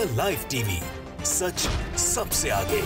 The live TV सच सबसे आगे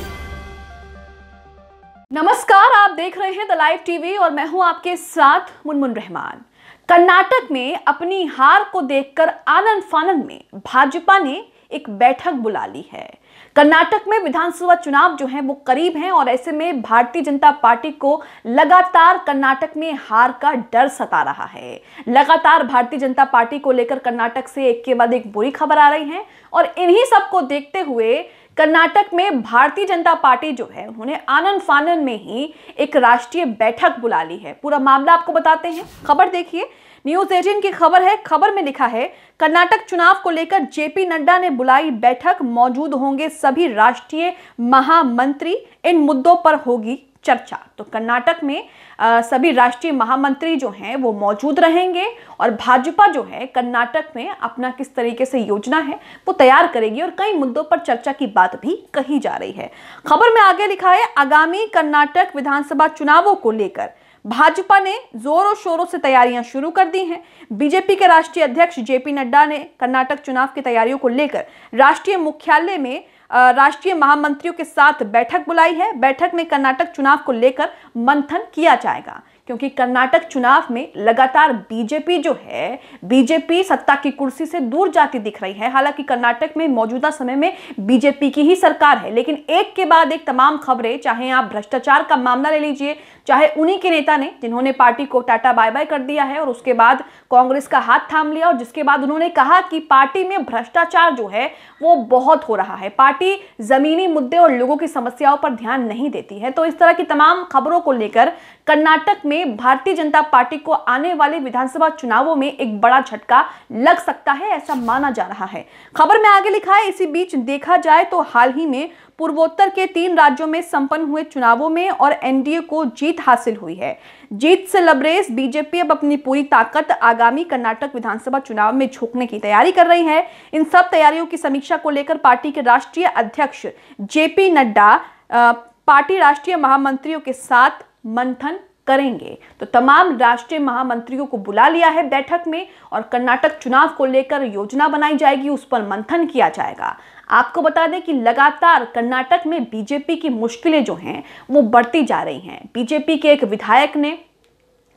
नमस्कार आप देख रहे हैं द लाइव टीवी और मैं हूं आपके साथ मुनमुन रहमान कर्नाटक में अपनी हार को देखकर आनंद फानंद में भाजपा ने एक बैठक बुला ली है कर्नाटक में विधानसभा चुनाव जो है वो करीब हैं और ऐसे में भारतीय जनता पार्टी को लगातार कर्नाटक में हार का डर सता रहा है लगातार भारतीय जनता पार्टी को लेकर कर्नाटक से एक के बाद एक बुरी खबर आ रही है और इन्हीं सबको देखते हुए कर्नाटक में भारतीय जनता पार्टी जो है उन्होंने आनंद फानन में ही एक राष्ट्रीय बैठक बुला ली है पूरा मामला आपको बताते हैं खबर देखिए न्यूज एटीन की खबर है खबर में लिखा है कर्नाटक चुनाव को लेकर जेपी नड्डा ने बुलाई बैठक मौजूद होंगे सभी राष्ट्रीय महामंत्री इन मुद्दों पर होगी चर्चा तो कर्नाटक में आ, सभी राष्ट्रीय महामंत्री जो हैं वो मौजूद रहेंगे और भाजपा जो है कर्नाटक में अपना किस तरीके से योजना है वो तैयार करेगी और कई मुद्दों पर चर्चा की बात भी कही जा रही है खबर में आगे लिखा है आगामी कर्नाटक विधानसभा चुनावों को लेकर भाजपा ने जोरों शोरों से तैयारियां शुरू कर दी हैं बीजेपी के राष्ट्रीय अध्यक्ष जेपी नड्डा ने कर्नाटक चुनाव की तैयारियों को लेकर राष्ट्रीय मुख्यालय में राष्ट्रीय महामंत्रियों के साथ बैठक बुलाई है बैठक में कर्नाटक चुनाव को लेकर मंथन किया जाएगा क्योंकि कर्नाटक चुनाव में लगातार बीजेपी जो है बीजेपी सत्ता की कुर्सी से दूर जाती दिख रही है हालांकि कर्नाटक में मौजूदा समय में बीजेपी की ही सरकार है लेकिन एक के बाद एक तमाम खबरें चाहे आप भ्रष्टाचार का मामला ले लीजिए चाहे उन्हीं के नेता ने जिन्होंने पार्टी को टाटा बाय बाय कर दिया है और उसके बाद कांग्रेस का हाथ थाम लिया और जिसके बाद उन्होंने कहा कि पार्टी में भ्रष्टाचार जो है वो बहुत हो रहा है पार्टी जमीनी मुद्दे और लोगों की समस्याओं पर ध्यान नहीं देती है तो इस तरह की तमाम खबरों को लेकर कर्नाटक में भारतीय जनता पार्टी को आने वाले विधानसभा चुनावों में एक बड़ा झटका लग सकता है ऐसा माना जा रहा है खबर में आगे लिखा है इसी बीच देखा जाए तो हाल ही में पूर्वोत्तर के तीन राज्यों में संपन्न हुए चुनावों में और एनडीए को जीत हासिल हुई है जीत से लबरेज बीजेपी अब अपनी पूरी ताकत आगामी कर्नाटक विधानसभा चुनाव में झोंकने की तैयारी कर रही है इन सब तैयारियों की समीक्षा को लेकर पार्टी के राष्ट्रीय अध्यक्ष जेपी नड्डा पार्टी राष्ट्रीय महामंत्रियों के साथ मंथन करेंगे तो तमाम राष्ट्रीय महामंत्रियों को बुला लिया है बैठक में और कर्नाटक चुनाव को लेकर योजना बनाई जाएगी उस पर मंथन किया जाएगा आपको बता दें कि लगातार कर्नाटक में बीजेपी की मुश्किलें जो हैं वो बढ़ती जा रही हैं बीजेपी के एक विधायक ने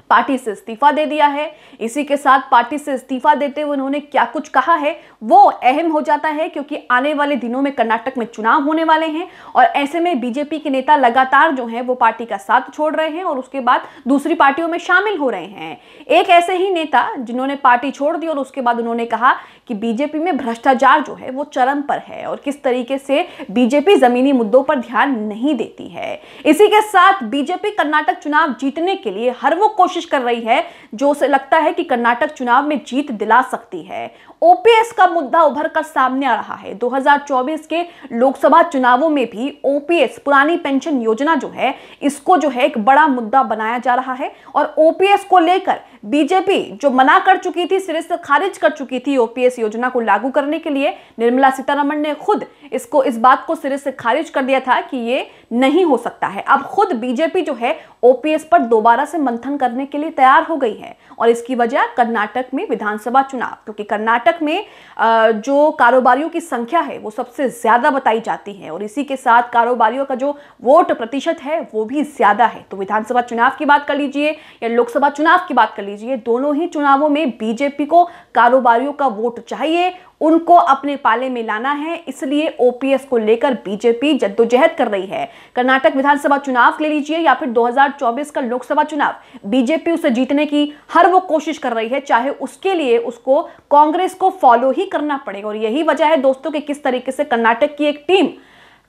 पार्टी से इस्तीफा दे दिया है इसी के साथ पार्टी से इस्तीफा देते हुए उन्होंने क्या कुछ कहा है वो अहम हो जाता है क्योंकि आने वाले दिनों में कर्नाटक में चुनाव होने वाले हैं और ऐसे में बीजेपी के नेता लगातार जो है वो पार्टी का साथ छोड़ रहे हैं और उसके बाद दूसरी पार्टियों में शामिल हो रहे हैं एक ऐसे ही नेता जिन्होंने पार्टी छोड़ दी और उसके बाद उन्होंने कहा कि बीजेपी में भ्रष्टाचार जो है वो चरम पर है और किस तरीके से बीजेपी जमीनी मुद्दों पर ध्यान नहीं देती है इसी के साथ बीजेपी कर्नाटक चुनाव जीतने के लिए हर वो कोशिश कोशिश कर रही है जो उसे लगता है कि कर्नाटक चुनाव में जीत दिला सकती है ओपीएस का मुद्दा उभर कर सामने आ रहा है 2024 के लोकसभा चुनावों में भी ओपीएस पुरानी पेंशन योजना जो है इसको जो है एक बड़ा मुद्दा बनाया जा रहा है और ओपीएस को लेकर बीजेपी जो मना कर चुकी थी सिरे से खारिज कर चुकी थी ओपीएस योजना को लागू करने के लिए निर्मला सीतारमण ने खुद इसको इस बात को सिरे से खारिज कर दिया था कि ये नहीं हो सकता है अब खुद बीजेपी जो है ओपीएस पर दोबारा से मंथन करने के लिए तैयार हो गई है और इसकी वजह कर्नाटक में विधानसभा चुनाव क्योंकि कर्नाटक कर्नाटक में जो कारोबारियों की संख्या है वो सबसे ज़्यादा बताई जाती है और इसी के साथ कारोबारियों का जो वोट प्रतिशत है वो भी ज़्यादा है तो विधानसभा चुनाव की बात कर लीजिए या लोकसभा चुनाव की बात कर लीजिए दोनों ही चुनावों में बीजेपी को कारोबारियों का वोट चाहिए उनको अपने पाले में लाना है इसलिए ओपीएस को लेकर बीजेपी जद्दोजहद कर रही है कर्नाटक विधानसभा चुनाव ले लीजिए या फिर 2024 का लोकसभा चुनाव बीजेपी उसे जीतने की हर वो कोशिश कर रही है चाहे उसके लिए उसको कांग्रेस को फॉलो ही करना पड़ेगा और यही वजह है दोस्तों की किस तरीके से कर्नाटक की एक टीम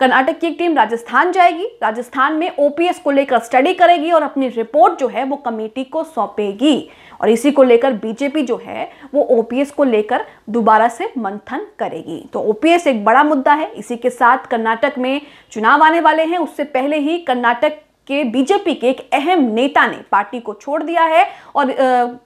कर्नाटक की एक टीम राजस्थान जाएगी राजस्थान में ओपीएस को लेकर स्टडी करेगी और अपनी रिपोर्ट जो है वो कमेटी को सौंपेगी और इसी को लेकर बीजेपी जो है वो ओपीएस को लेकर दोबारा से मंथन करेगी तो ओपीएस एक बड़ा मुद्दा है इसी के साथ कर्नाटक में चुनाव आने वाले हैं उससे पहले ही कर्नाटक के बीजेपी के एक अहम नेता ने पार्टी को छोड़ दिया है और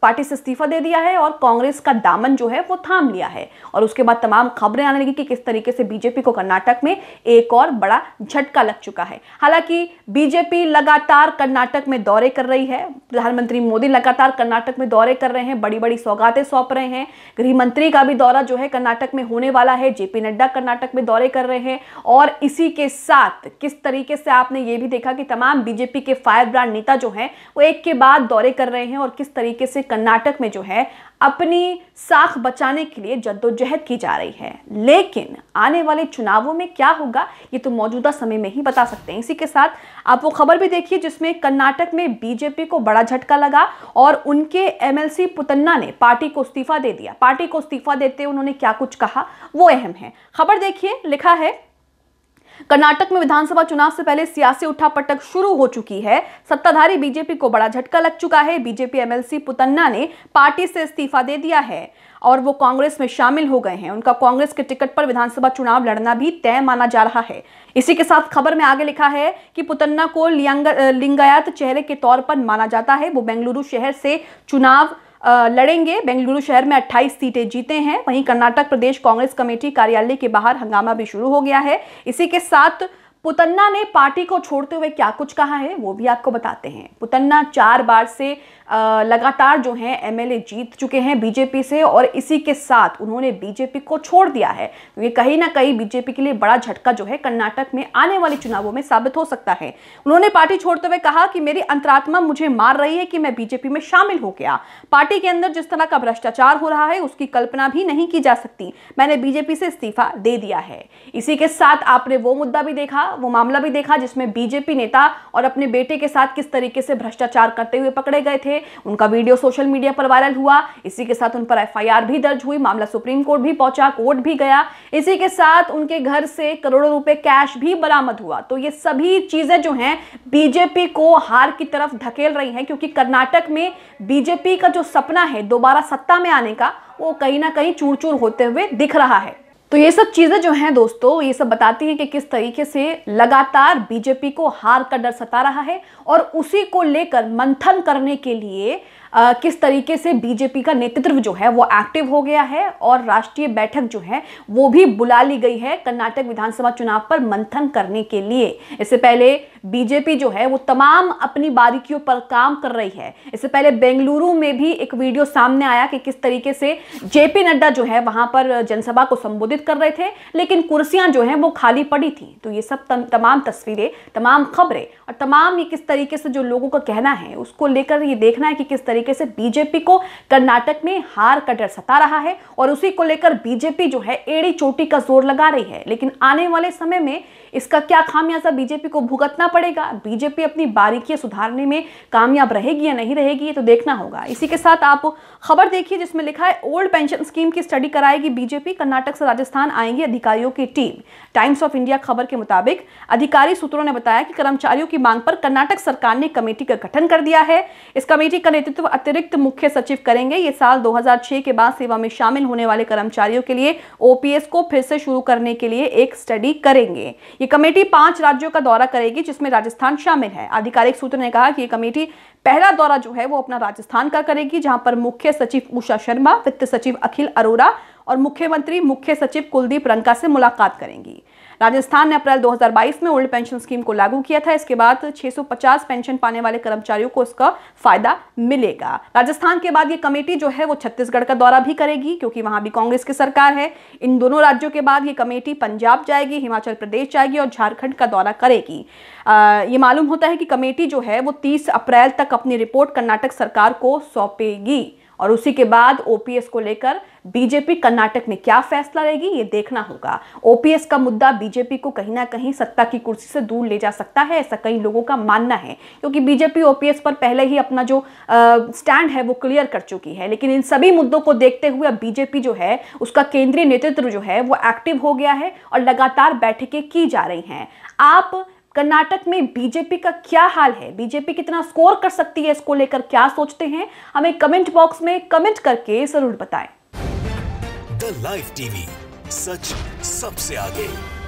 पार्टी से इस्तीफा दे दिया है और कांग्रेस का दामन जो है वो थाम लिया है और उसके बाद तमाम खबरें आने लगी कि किस तरीके से बीजेपी को कर्नाटक में एक और बड़ा झटका लग चुका है हालांकि बीजेपी लगातार कर्नाटक में दौरे कर रही है प्रधानमंत्री मोदी लगातार कर्नाटक में दौरे कर रहे हैं बड़ी बड़ी सौगातें सौंप रहे हैं गृह मंत्री का भी दौरा जो है कर्नाटक में होने वाला है जेपी नड्डा कर्नाटक में दौरे कर रहे हैं और इसी के साथ किस तरीके से आपने ये भी देखा कि तमाम बीजेपी के फायर ब्रांड नेता जो हैं वो एक के बाद दौरे कर रहे हैं और किस तरीके से कर्नाटक में जो है अपनी साख बचाने के लिए जद्दोजहद की जा रही है लेकिन आने वाले चुनावों में क्या होगा ये तो मौजूदा समय में ही बता सकते हैं इसी के साथ आप वो खबर भी देखिए जिसमें कर्नाटक में बीजेपी को बड़ा झटका लगा और उनके एमएलसी पुतन्ना ने पार्टी को इस्तीफा दे दिया पार्टी को इस्तीफा देते उन्होंने क्या कुछ कहा वो अहम है खबर देखिए लिखा है कर्नाटक में विधानसभा चुनाव से पहले सियासी उठापटक शुरू हो चुकी है सत्ताधारी बीजेपी को बड़ा झटका लग चुका है बीजेपी एमएलसी पुतन्ना ने पार्टी से इस्तीफा दे दिया है और वो कांग्रेस में शामिल हो गए हैं उनका कांग्रेस के टिकट पर विधानसभा चुनाव लड़ना भी तय माना जा रहा है इसी के साथ खबर में आगे लिखा है कि पुतन्ना को लिंगायत चेहरे के तौर पर माना जाता है वो बेंगलुरु शहर से चुनाव लड़ेंगे बेंगलुरु शहर में 28 सीटें जीते हैं वहीं कर्नाटक प्रदेश कांग्रेस कमेटी कार्यालय के बाहर हंगामा भी शुरू हो गया है इसी के साथ पुतन्ना ने पार्टी को छोड़ते हुए क्या कुछ कहा है वो भी आपको बताते हैं पुतन्ना चार बार से लगातार जो हैं एमएलए जीत चुके हैं बीजेपी से और इसी के साथ उन्होंने बीजेपी को छोड़ दिया है ये कहीं ना कहीं बीजेपी के लिए बड़ा झटका जो है कर्नाटक में आने वाले चुनावों में साबित हो सकता है उन्होंने पार्टी छोड़ते हुए कहा कि मेरी अंतरात्मा मुझे मार रही है कि मैं बीजेपी में शामिल हो गया पार्टी के अंदर जिस तरह का भ्रष्टाचार हो रहा है उसकी कल्पना भी नहीं की जा सकती मैंने बीजेपी से इस्तीफा दे दिया है इसी के साथ आपने वो मुद्दा भी देखा वो मामला भी देखा जिसमें बीजेपी नेता और अपने बेटे के साथ किस तरीके से भ्रष्टाचार करते हुए पकड़े गए थे उनका वीडियो सोशल मीडिया पर वायरल हुआ इसी के साथ उन पर एफआईआर भी दर्ज हुई मामला सुप्रीम कोर्ट भी पहुंचा कोर्ट भी गया इसी के साथ उनके घर से करोड़ों रुपए कैश भी बरामद हुआ तो ये सभी चीजें जो हैं बीजेपी को हार की तरफ धकेल रही हैं क्योंकि कर्नाटक में बीजेपी का जो सपना है दोबारा सत्ता में आने का वो कहीं ना कहीं चूर चूर होते हुए दिख रहा है तो ये सब चीज़ें जो हैं दोस्तों ये सब बताती हैं कि किस तरीके से लगातार बीजेपी को हार का डर सता रहा है और उसी को लेकर मंथन करने के लिए आ, किस तरीके से बीजेपी का नेतृत्व जो है वो एक्टिव हो गया है और राष्ट्रीय बैठक जो है वो भी बुला ली गई है कर्नाटक विधानसभा चुनाव पर मंथन करने के लिए इससे पहले बीजेपी जो है वो तमाम अपनी बारीकियों पर काम कर रही है इससे पहले बेंगलुरु में भी एक वीडियो सामने आया कि किस तरीके से जेपी नड्डा जो है वहां पर जनसभा को संबोधित कर रहे थे लेकिन कुर्सियां जो हैं वो खाली पड़ी थी तो ये सब तमाम तस्वीरें तमाम खबरें और तमाम ये किस तरीके से जो लोगों का कहना है उसको लेकर ये देखना है कि किस तरीके तरीके से बीजेपी को कर्नाटक में हार का डर सता रहा है और उसी को लेकर बीजेपी जो है एड़ी चोटी का जोर लगा रही है लेकिन आने वाले समय में इसका क्या खामियाजा बीजेपी को भुगतना पड़ेगा बीजेपी अपनी बारीकियां सुधारने में कामयाब रहेगी या नहीं रहेगी ये तो देखना होगा इसी के साथ आप खबर देखिए जिसमें लिखा है ओल्ड पेंशन स्कीम की स्टडी कराएगी बीजेपी कर्नाटक से राजस्थान आएंगे अधिकारियों की टीम टाइम्स ऑफ इंडिया खबर के मुताबिक अधिकारी सूत्रों ने बताया कि कर्मचारियों की मांग पर कर्नाटक सरकार ने कमेटी का गठन कर दिया है इस कमेटी का नेतृत्व अतिरिक्त मुख्य सचिव करेंगे ये साल 2006 के बाद सेवा में शामिल होने वाले कर्मचारियों के लिए ओपीएस को फिर से शुरू करने के लिए एक स्टडी करेंगे ये कमेटी पांच राज्यों का दौरा करेगी जिसमें राजस्थान शामिल है आधिकारिक सूत्र ने कहा कि ये कमेटी पहला दौरा जो है वो अपना राजस्थान का करेगी जहां पर मुख्य सचिव उषा शर्मा वित्त सचिव अखिल अरोरा और मुख्यमंत्री मुख्य सचिव कुलदीप रंका से मुलाकात करेंगी राजस्थान ने अप्रैल 2022 में ओल्ड पेंशन स्कीम को लागू किया था इसके बाद 650 पेंशन पाने वाले कर्मचारियों को इसका फायदा मिलेगा राजस्थान के बाद ये कमेटी जो है वो छत्तीसगढ़ का दौरा भी करेगी क्योंकि वहां भी कांग्रेस की सरकार है इन दोनों राज्यों के बाद ये कमेटी पंजाब जाएगी हिमाचल प्रदेश जाएगी और झारखंड का दौरा करेगी आ, ये मालूम होता है कि कमेटी जो है वो तीस अप्रैल तक अपनी रिपोर्ट कर्नाटक सरकार को सौंपेगी और उसी के बाद ओपीएस को लेकर बीजेपी कर्नाटक में क्या फैसला लेगी ये देखना होगा ओपीएस का मुद्दा बीजेपी को कहीं ना कहीं सत्ता की कुर्सी से दूर ले जा सकता है ऐसा कई लोगों का मानना है क्योंकि बीजेपी ओपीएस पर पहले ही अपना जो स्टैंड है वो क्लियर कर चुकी है लेकिन इन सभी मुद्दों को देखते हुए अब बीजेपी जो है उसका केंद्रीय नेतृत्व जो है वो एक्टिव हो गया है और लगातार बैठकें की जा रही हैं आप कर्नाटक में बीजेपी का क्या हाल है बीजेपी कितना स्कोर कर सकती है इसको लेकर क्या सोचते हैं हमें कमेंट बॉक्स में कमेंट करके जरूर बताएं। द लाइव टीवी सच सबसे आगे